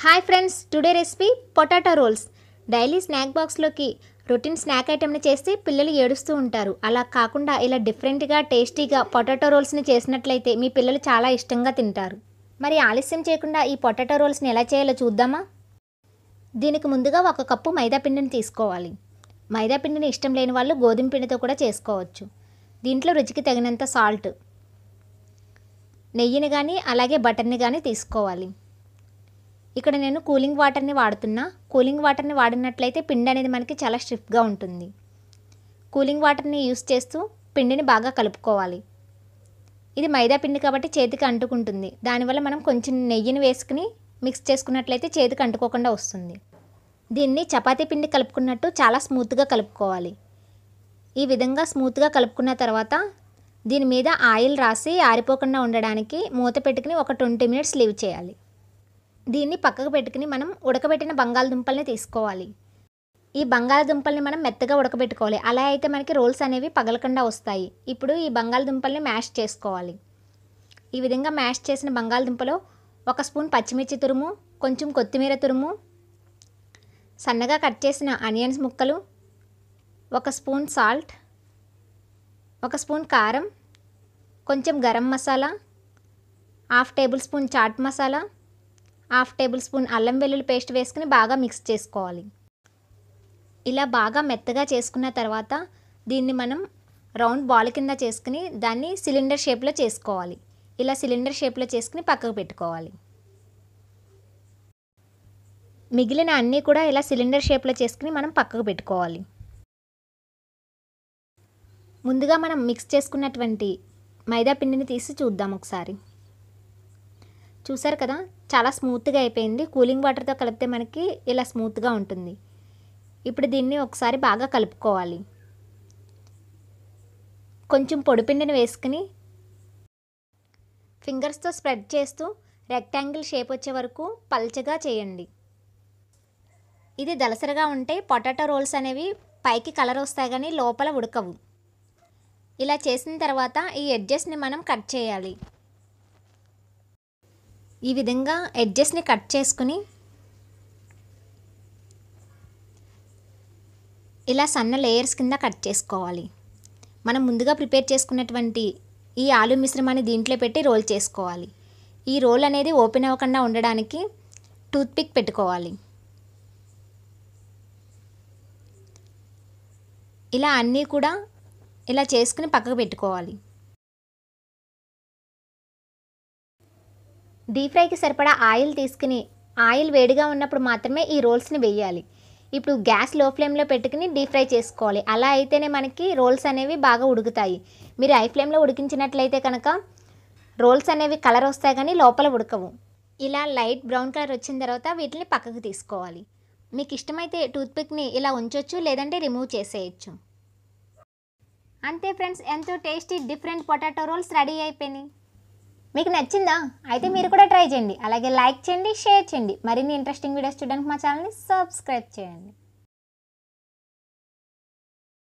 hi friends today recipe potato rolls daily snack బాక్స్లోకి routine snack ఐటెంని చేస్తే పిల్లలు ఏడుస్తూ ఉంటారు అలా కాకుండా ఇలా డిఫరెంట్గా టేస్టీగా పొటాటో రోల్స్ని చేసినట్లయితే మీ పిల్లలు చాలా ఇష్టంగా తింటారు మరి ఆలస్యం చేయకుండా ఈ పొటాటో రోల్స్ని ఎలా చేయాలో చూద్దామా దీనికి ముందుగా ఒక కప్పు మైదా పిండిని తీసుకోవాలి మైదా పిండిని ఇష్టం లేని వాళ్ళు గోధుమ పిండితో కూడా చేసుకోవచ్చు దీంట్లో రుచికి తగినంత సాల్ట్ నెయ్యిని కానీ అలాగే బటర్ని కానీ తీసుకోవాలి ఇక్కడ నేను కూలింగ్ వాటర్ని వాడుతున్నా కూలింగ్ వాటర్ని వాడినట్లయితే పిండి అనేది మనకి చాలా స్ట్రిఫ్గా ఉంటుంది కూలింగ్ వాటర్ని యూస్ చేస్తూ పిండిని బాగా కలుపుకోవాలి ఇది మైదా పిండి కాబట్టి చేతికి అంటుకుంటుంది దానివల్ల మనం కొంచెం నెయ్యిని వేసుకుని మిక్స్ చేసుకున్నట్లయితే చేతికి అంటుకోకుండా వస్తుంది దీన్ని చపాతీ పిండి కలుపుకున్నట్టు చాలా స్మూత్గా కలుపుకోవాలి ఈ విధంగా స్మూత్గా కలుపుకున్న తర్వాత దీని మీద ఆయిల్ రాసి ఆరిపోకుండా ఉండడానికి మూత పెట్టుకుని ఒక ట్వంటీ మినిట్స్ లీవ్ చేయాలి దీన్ని పక్కకు పెట్టుకుని మనం ఉడకబెట్టిన బంగాళదుంపల్ని తీసుకోవాలి ఈ బంగాళదుంపల్ని మనం మెత్తగా ఉడకబెట్టుకోవాలి అలా అయితే మనకి రోల్స్ అనేవి పగలకుండా వస్తాయి ఇప్పుడు ఈ బంగాళదుంపల్ని మ్యాష్ చేసుకోవాలి ఈ విధంగా మ్యాష్ చేసిన బంగాళదుంపలో ఒక స్పూన్ పచ్చిమిర్చి తురుము కొంచెం కొత్తిమీర తురుము సన్నగా కట్ చేసిన ఆనియన్స్ ముక్కలు ఒక స్పూన్ సాల్ట్ ఒక స్పూన్ కారం కొంచెం garam masala half tablespoon chaat masala half tablespoon అల్లం వెల్లుల్లి పేస్ట్ వేసుకుని బాగా మిక్స్ చేసుకోవాలి ఇలా బాగా మెత్తగా చేసుకున్న తర్వాత దీన్ని మనం రౌండ్ బాల్ కింద చేసుకుని దాన్ని సిలిండర్ షేప్లో చేసుకోవాలి ఇలా సిలిండర్ షేప్లో చేసుకుని పక్కకు పెట్టుకోవాలి మిగిలిన అన్నీ కూడా ఇలా సిలిండర్ షేప్లో చేసుకుని మనం పక్కకు పెట్టుకోవాలి ముందుగా మనం మిక్స్ చేసుకున్నటువంటి మైదా పిండిని తీసి చూద్దాం ఒకసారి చూసారు కదా చాలా స్మూత్గా అయిపోయింది కూలింగ్ వాటర్తో కలిపితే మనకి ఇలా స్మూత్గా ఉంటుంది ఇప్పుడు దీన్ని ఒకసారి బాగా కలుపుకోవాలి కొంచెం పొడిపిండిని వేసుకుని ఫింగర్స్తో స్ప్రెడ్ చేస్తూ రెక్టాంగిల్ షేప్ వచ్చే వరకు పల్చగా చేయండి ఇది దలసరగా ఉంటే పొటాటో రోల్స్ అనేవి పైకి కలర్ వస్తాయి కానీ లోపల ఉడకవు ఇలా చేసిన తర్వాత ఈ ఎడ్జెస్ని మనం కట్ చేయాలి ఈ విధంగా ఎడ్జెస్ని కట్ చేసుకుని ఇలా సన్న లేయర్స్ కింద కట్ చేసుకోవాలి మనం ముందుగా ప్రిపేర్ చేసుకున్నటువంటి ఈ ఆలు మిశ్రమాన్ని దీంట్లో పెట్టి రోల్ చేసుకోవాలి ఈ రోల్ అనేది ఓపెన్ అవ్వకుండా ఉండడానికి టూత్పిక్ పెట్టుకోవాలి ఇలా అన్నీ కూడా ఇలా చేసుకుని పక్కకు పెట్టుకోవాలి డీప్ ఫ్రైకి సరిపడా ఆయిల్ తీసుకుని ఆయిల్ వేడిగా ఉన్నప్పుడు మాత్రమే ఈ రోల్స్ని వేయాలి ఇప్పుడు గ్యాస్ లో ఫ్లేమ్లో పెట్టుకుని డీప్ ఫ్రై చేసుకోవాలి అలా అయితేనే మనకి రోల్స్ అనేవి బాగా ఉడుకుతాయి మీరు హై ఫ్లేమ్లో ఉడికించినట్లయితే కనుక రోల్స్ అనేవి కలర్ వస్తాయి కానీ లోపల ఉడకవు ఇలా లైట్ బ్రౌన్ కలర్ వచ్చిన తర్వాత వీటిని పక్కకు తీసుకోవాలి మీకు ఇష్టమైతే టూత్పిక్ని ఇలా ఉంచవచ్చు లేదంటే రిమూవ్ చేసేయచ్చు అంతే ఫ్రెండ్స్ ఎంతో tasty different potato rolls ready అయిపోయినాయి మీకు నచ్చిందా అయితే మీరు కూడా ట్రై చేయండి అలాగే లైక్ చేయండి షేర్ చేయండి మరిన్ని ఇంట్రెస్టింగ్ వీడియోస్ చూడడానికి మా ఛానల్ని సబ్స్క్రైబ్ చేయండి